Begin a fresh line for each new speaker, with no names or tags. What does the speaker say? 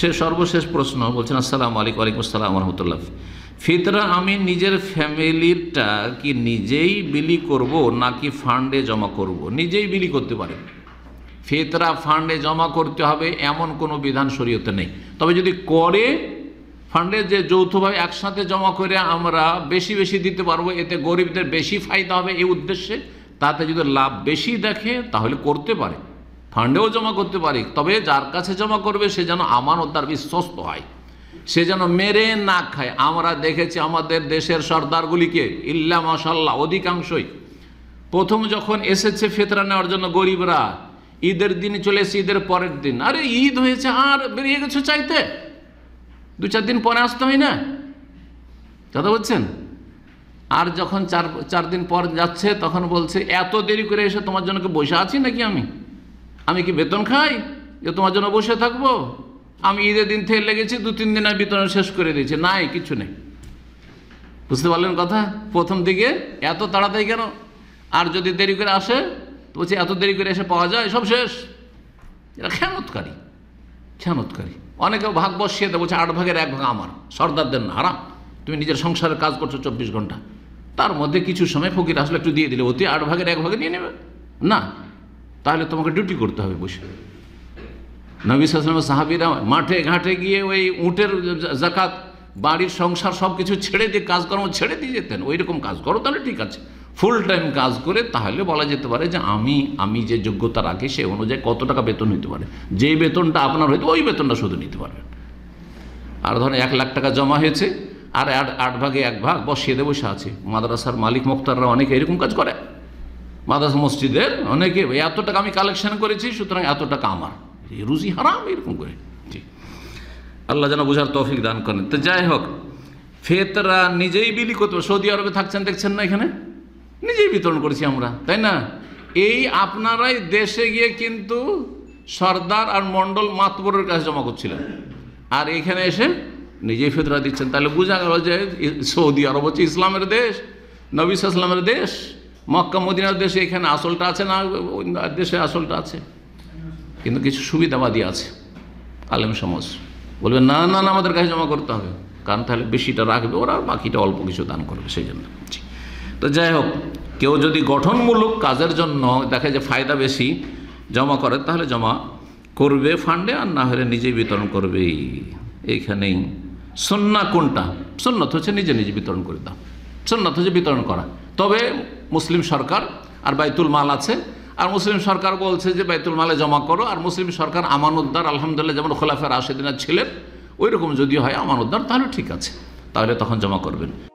সে সর্বশেষ প্রশ্ন বলছেন আসসালাম আলিক আলাইকুম আসসালাম রহমতুল্লাহ ফিতরা আমি নিজের ফ্যামিলিরটা কি নিজেই বিলি করব নাকি ফান্ডে জমা করব। নিজেই বিলি করতে পারে ফিতরা ফান্ডে জমা করতে হবে এমন কোনো বিধান শরীয়তে নেই তবে যদি করে ফান্ডে যে যৌথভাবে একসাথে জমা করে আমরা বেশি বেশি দিতে পারবো এতে গরিবদের বেশি ফায়দা হবে এই উদ্দেশ্যে তাতে যদি লাভ বেশি দেখে তাহলে করতে পারে ফান্ডেও জমা করতে পারি তবে যার কাছে জমা করবে সে যেন আমানত তার বিশ্বস্ত হয় সে যেন মেরে না খায় আমরা দেখেছি আমাদের দেশের সর্দারগুলিকে ইল্লা মাসাল্লাহ অধিকাংশই প্রথম যখন এসেছে ফেতরা নেওয়ার জন্য গরিবরা ঈদের দিন চলে এসে ঈদের পরের দিন আরে ঈদ হয়েছে আর বেরিয়ে গেছে চাইতে দু চার দিন পরে আসতে হয় না কথা বলছেন আর যখন চার চার দিন পর যাচ্ছে তখন বলছে এত দেরি করে এসে তোমার জন্য বসে আছি নাকি আমি আমি কি বেতন খাই যে তোমার জন্য বসে থাকবো আমি ঈদের দিন থেকে লেগেছি দু তিন দিন আর বিতরণ শেষ করে দিয়েছি নাই কিছু নেই বুঝতে পারলেন কথা প্রথম দিকে এত তাড়াতাড়ি কেন আর যদি দেরি করে আসে তো বলছি এত দেরি করে এসে পাওয়া যায় সব শেষ এরা খেয়ানতকারী খেয়ানতকারী অনেকে ভাগ বসিয়ে দেবো বলছে আট ভাগের এক ভাগ আমার সর্দারদের না হারাম তুমি নিজের সংসারের কাজ করছো চব্বিশ ঘন্টা তার মধ্যে কিছু সময় ফকির আসলে একটু দিয়ে দিলে অতি আট ভাগের এক ভাগে নিয়ে নেবে না তাহলে তোমাকে ডিউটি করতে হবে বসে নবী সালামের সাহাবিরা মাঠে ঘাটে গিয়ে ওই উঁটের জাকাত বাড়ির সংসার সব কিছু ছেড়ে দিয়ে কাজকর্ম ছেড়ে দিয়ে যেতেন ওই রকম কাজ করো তাহলে ঠিক আছে ফুল টাইম কাজ করে তাহলে বলা যেতে পারে যে আমি আমি যে যোগ্যতা রাখি সে অনুযায়ী কত টাকা বেতন নিতে পারে যেই বেতনটা আপনার হয়তো ওই বেতনটা শুধু নিতে পারবেন আর ধরেন এক লাখ টাকা জমা হয়েছে আর আট আট ভাগে এক ভাগ বসিয়ে দেবসে আছে মাদ্রাসার মালিক মোক্তাররা অনেকে এরকম কাজ করে মাদাস মসজিদের অনেকে এত টাকা আমি কালেকশন করেছি সুতরাং এত টাকা আমার রুজি হারাম এরকম করে ঠিক আল্লাহ যেন বোঝার তৌফিক দান করেন তো যাই হোক ফেতরা নিজেই বিলি করতে সৌদি আরবে থাকছেন দেখছেন না এখানে নিজেই বিতরণ করেছি আমরা তাই না এই আপনারাই দেশে গিয়ে কিন্তু সর্দার আর মণ্ডল মাতবরের কাছে জমা করছিলেন আর এখানে এসে নিজেই ফেতরা দিচ্ছেন তাহলে বোঝা গেল যে সৌদি আরব হচ্ছে ইসলামের দেশ নবিস ইসলামের দেশ মক্কা মদিনার দেশে এখানে আসলটা আছে না দেশে আসলটা আছে কিন্তু কিছু সুবিধাবাদী আছে আলেম সমাজ বলবে না না না আমাদের কাছে জমা করতে হবে কারণ তাহলে বেশিটা রাখবে ওরা আর বাকিটা অল্প কিছু দান করবে সেই জন্য তো যাই হোক কেউ যদি গঠনমূলক কাজের জন্য দেখে যে ফায়দা বেশি জমা করে তাহলে জমা করবে ফান্ডে আর না হলে নিজেই বিতরণ করবে এইখানেই সন্না কোনটা সন্নাথ হচ্ছে নিজে নিজে বিতরণ করে দাও সন্নাথ হচ্ছে বিতরণ করা তবে মুসলিম সরকার আর বাইতুল মাল আছে আর মুসলিম সরকার বলছে যে বাইতুল মালে জমা করো আর মুসলিম সরকার আমানতদার আলহামদুলিল্লাহ যেমন খোলাফের আশেদিনা ছিলেন ওই রকম যদি হয় আমানতদার তাহলে ঠিক আছে তাহলে তখন জমা করবেন